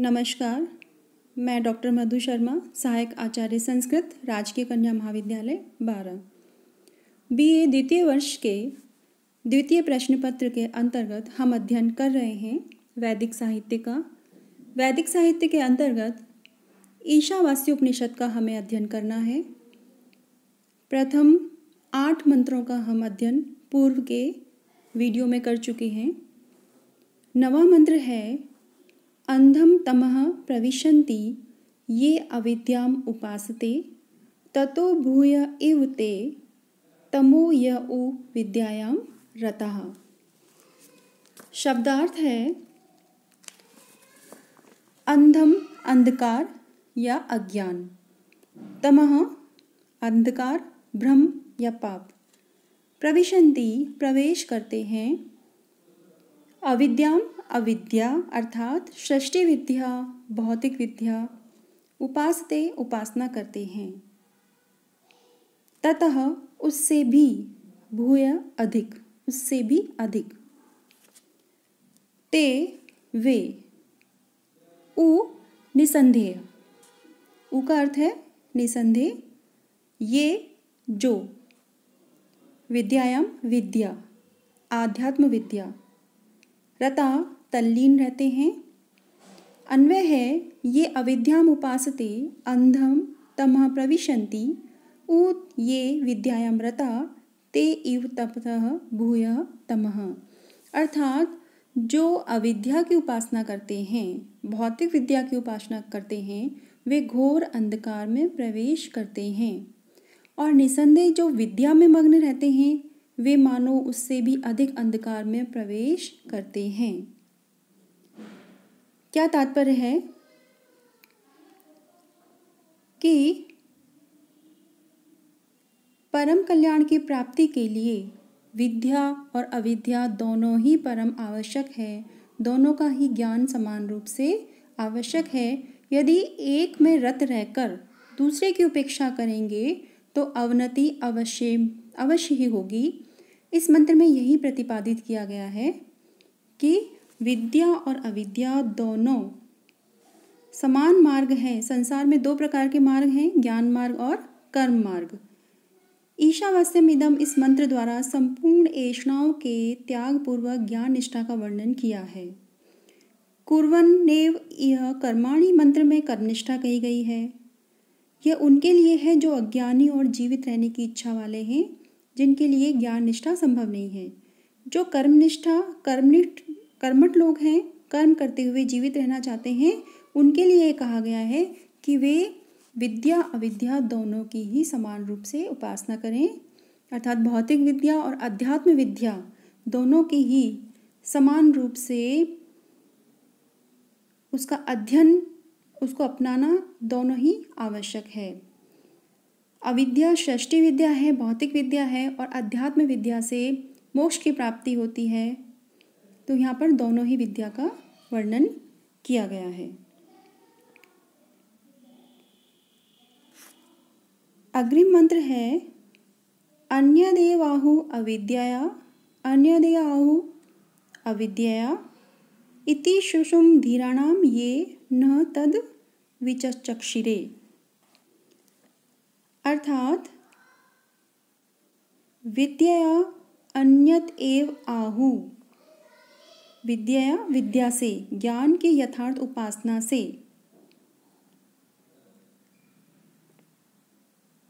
नमस्कार मैं डॉक्टर मधु शर्मा सहायक आचार्य संस्कृत राजकीय कन्या महाविद्यालय बारह बी ए द्वितीय वर्ष के द्वितीय प्रश्न पत्र के अंतर्गत हम अध्ययन कर रहे हैं वैदिक साहित्य का वैदिक साहित्य के अंतर्गत ईशावासी उपनिषद का हमें अध्ययन करना है प्रथम आठ मंत्रों का हम अध्ययन पूर्व के वीडियो में कर चुके हैं नवा मंत्र है अंधम तम प्रविशन्ति ये अविद्याम् उपासते ततो भूय इव ते तमो य उ विद्यायाम रता शब्दार्थ है अंधम अंधकार या अज्ञान तमह अंधकार भ्रम या पाप प्रविशंति प्रवेश करते हैं अविद्याम अविद्या अर्थात सृष्टि विद्या भौतिक विद्या उपासते उपासना करते हैं ततः उससे भी भूय अधिक उससे भी अधिक ते वे उ निसंदेह उ का अर्थ है निसंदेह ये जो विद्यायाम विद्या आध्यात्म विद्या रता तल्लीन रहते हैं अन्वय है ये अविद्याम उपासते अंधम तमह प्रविशंति ऊत ये विद्यायाम ते इव तप भूय तमह अर्थात जो अविद्या की उपासना करते हैं भौतिक विद्या की उपासना करते हैं वे घोर अंधकार में प्रवेश करते हैं और निसंदेह जो विद्या में मग्न रहते हैं वे मानो उससे भी अधिक अंधकार में प्रवेश करते हैं क्या तात्पर्य है कि परम कल्याण की प्राप्ति के लिए विद्या और अविद्या दोनों ही परम आवश्यक है दोनों का ही ज्ञान समान रूप से आवश्यक है यदि एक में रत रहकर दूसरे की उपेक्षा करेंगे तो अवनति अवश्य अवश्य ही होगी इस मंत्र में यही प्रतिपादित किया गया है कि विद्या और अविद्या दोनों समान मार्ग हैं संसार में दो प्रकार के मार्ग हैं ज्ञान मार्ग और कर्म मार्ग ईशावास्यम इदम इस मंत्र द्वारा संपूर्ण ऐषणाओं के त्याग पूर्वक ज्ञान निष्ठा का वर्णन किया है कुरवन नेव यह कर्माणी मंत्र में कर्मनिष्ठा कही गई है यह उनके लिए है जो अज्ञानी और जीवित रहने की इच्छा वाले हैं जिनके लिए ज्ञान निष्ठा संभव नहीं है जो कर्मनिष्ठा कर्मनिष्ठ कर्मठ लोग हैं कर्म करते हुए जीवित रहना चाहते हैं उनके लिए कहा गया है कि वे विद्या अविद्या दोनों की ही समान रूप से उपासना करें अर्थात भौतिक विद्या और अध्यात्म विद्या दोनों की ही समान रूप से उसका अध्ययन उसको अपनाना दोनों ही आवश्यक है अविद्या सृष्टि विद्या है भौतिक विद्या है और अध्यात्म विद्या से मोक्ष की प्राप्ति होती है तो यहाँ पर दोनों ही विद्या का वर्णन किया गया है अग्रिम मंत्र है अन्य देवाहु अविद्या अन्य देवाहु अविद्यया इति शुषुम धीराणाम ये न तद विचक्षिरे अर्थात विद्यया अन्यत एव आहु विद्या विद्या से ज्ञान की यथार्थ उपासना से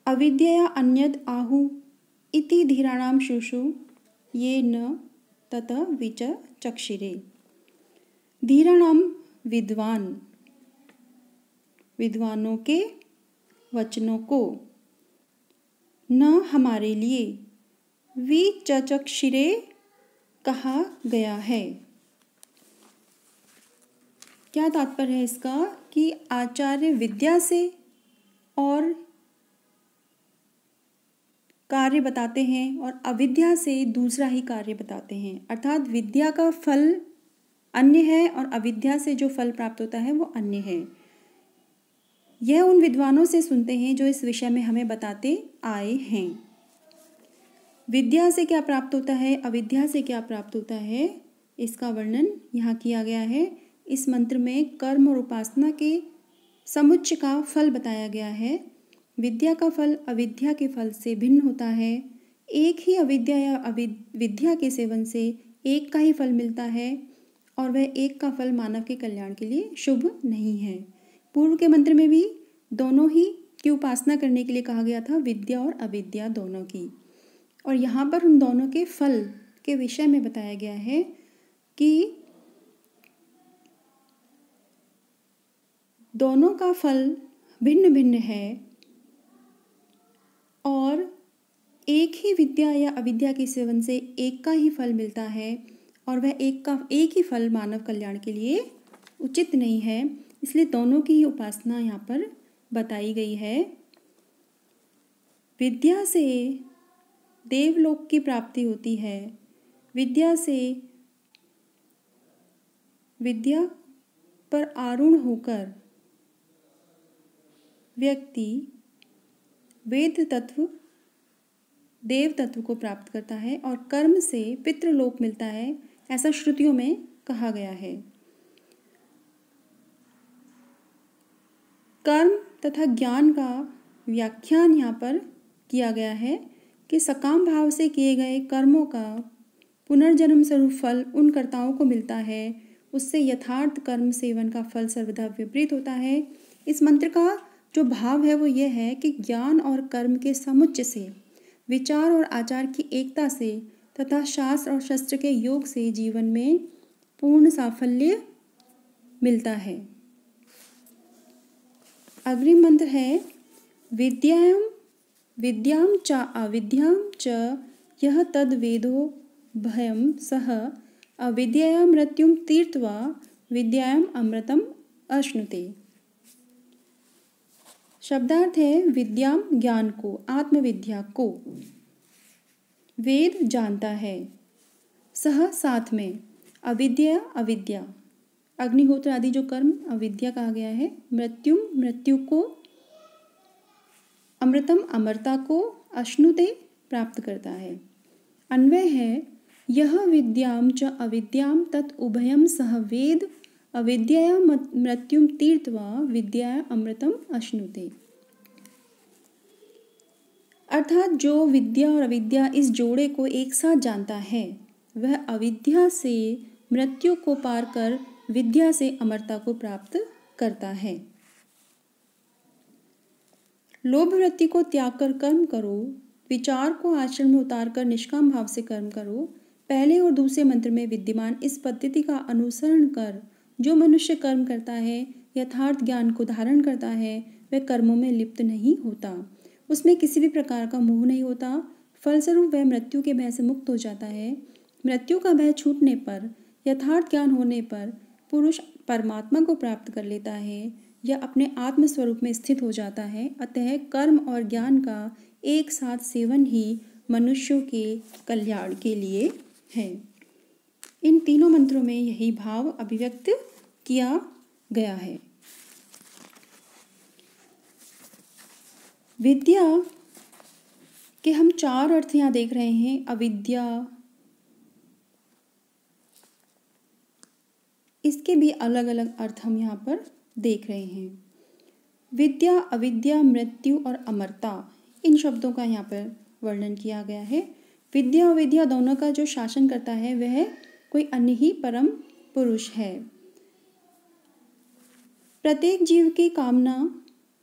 अविद्या अन्यत आहु इति धीराणाम शुशु ये न तत विच चक्षिरे धीराणाम विद्वान विद्वानों के वचनों को न हमारे लिए विचचक्षिरे कहा गया है क्या तात्पर्य है इसका कि आचार्य विद्या से और कार्य बताते हैं और अविद्या से दूसरा ही कार्य बताते हैं अर्थात विद्या का फल अन्य है और अविद्या से जो फल प्राप्त होता है वो अन्य है यह उन विद्वानों से सुनते हैं जो इस विषय में हमें बताते आए हैं विद्या से क्या प्राप्त होता है अविद्या से क्या प्राप्त होता है इसका वर्णन यहाँ किया गया है इस मंत्र में कर्म और उपासना के समुच्च का फल बताया गया है विद्या का फल अविद्या के फल से भिन्न होता है एक ही अविद्या या अविद्या के सेवन से एक का ही फल मिलता है और वह एक का फल मानव के कल्याण के लिए शुभ नहीं है पूर्व के मंत्र में भी दोनों ही की उपासना करने के लिए कहा गया था विद्या और अविद्या दोनों की और यहाँ पर उन दोनों के फल के विषय में बताया गया है कि दोनों का फल भिन्न भिन्न है और एक ही विद्या या अविद्या के सेवन से एक का ही फल मिलता है और वह एक का एक ही फल मानव कल्याण के लिए उचित नहीं है इसलिए दोनों की ही उपासना यहाँ पर बताई गई है विद्या से देवलोक की प्राप्ति होती है विद्या से विद्या पर आरूढ़ होकर व्यक्ति वेद तत्व देव तत्व को प्राप्त करता है और कर्म से पितृलोक मिलता है ऐसा श्रुतियों में कहा गया है कर्म तथा ज्ञान का व्याख्यान यहाँ पर किया गया है कि सकाम भाव से किए गए कर्मों का पुनर्जन्म स्वरूप फल उन कर्ताओं को मिलता है उससे यथार्थ कर्म सेवन का फल सर्वदा विपरीत होता है इस मंत्र का जो भाव है वो ये है कि ज्ञान और कर्म के समुच्च से विचार और आचार की एकता से तथा शास्त्र और शस्त्र के योग से जीवन में पूर्ण साफल्य मिलता है अग्रिम मंत्र है विद्याम विद्याम च अविद्याम च यह तद वेदो भयम सह अविद्या मृत्युम तीर्थवा विद्याम अमृतम अश्नुते शब्दार्थ है विद्या ज्ञान को आत्मविद्या को वेद जानता है सह साथ में अविद्या अविद्या अग्निहोत्र आदि जो कर्म अविद्या कहा गया है मृत्यु मृत्यु को अमृतम अमरता को अश्नुते प्राप्त करता है अन्वय है यह विद्याम च अविद्याम तत् उभयम सह वेद अविद्या मृत्युम तीर्थवा विद्या अमृतम अश्नुते अर्थात जो विद्या और अविद्या इस जोड़े को एक साथ जानता है वह अविद्या से मृत्यु को पार कर विद्या से अमरता को प्राप्त करता है लोभ वृत्ति को त्याग कर कर्म करो विचार को आचरण में उतार कर निष्काम भाव से कर्म करो पहले और दूसरे मंत्र में विद्यमान इस पद्धति का अनुसरण कर जो मनुष्य कर्म करता है यथार्थ ज्ञान को धारण करता है वह कर्मों में लिप्त नहीं होता उसमें किसी भी प्रकार का मोह नहीं होता फलस्वरूप वह मृत्यु के भय से मुक्त हो जाता है मृत्यु का भय छूटने पर यथार्थ ज्ञान होने पर पुरुष परमात्मा को प्राप्त कर लेता है या अपने आत्म स्वरूप में स्थित हो जाता है अतः कर्म और ज्ञान का एक साथ सेवन ही मनुष्यों के कल्याण के लिए है इन तीनों मंत्रों में यही भाव अभिव्यक्त किया गया है विद्या के हम चार अर्थ यहाँ देख रहे हैं अविद्या इसके भी अलग अलग अर्थ हम यहाँ पर देख रहे हैं विद्या अविद्या मृत्यु और अमरता इन शब्दों का यहाँ पर वर्णन किया गया है विद्या अविद्या दोनों का जो शासन करता है वह कोई अन्य ही परम पुरुष है प्रत्येक जीव की कामना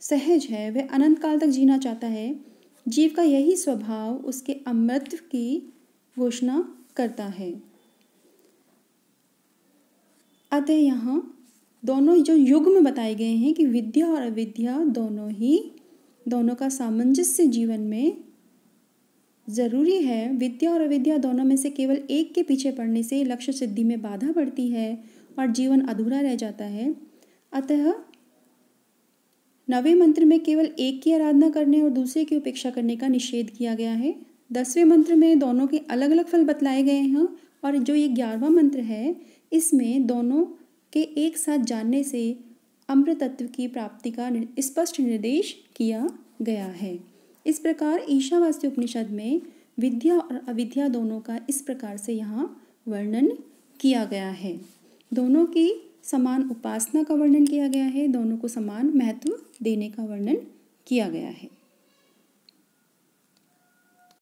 सहज है वह अनंत काल तक जीना चाहता है जीव का यही स्वभाव उसके अमृत की घोषणा करता है अतः यहाँ दोनों जो युग में बताए गए हैं कि विद्या और अविद्या दोनों ही दोनों का सामंजस्य जीवन में ज़रूरी है विद्या और अविद्या दोनों में से केवल एक के पीछे पड़ने से लक्ष्य सिद्धि में बाधा पड़ती है और जीवन अधूरा रह जाता है अतः नवे मंत्र में केवल एक की आराधना करने और दूसरे की उपेक्षा करने का निषेध किया गया है दसवें मंत्र में दोनों के अलग अलग फल बतलाए गए हैं और जो ये ग्यारहवा मंत्र है इसमें दोनों के एक साथ जानने से अमृतत्व की प्राप्ति का स्पष्ट निर्देश किया गया है इस प्रकार ईशावासी उपनिषद में विद्या और अविद्या दोनों का इस प्रकार से यहाँ वर्णन किया गया है दोनों की समान उपासना का वर्णन किया गया है दोनों को समान महत्व देने का वर्णन किया गया है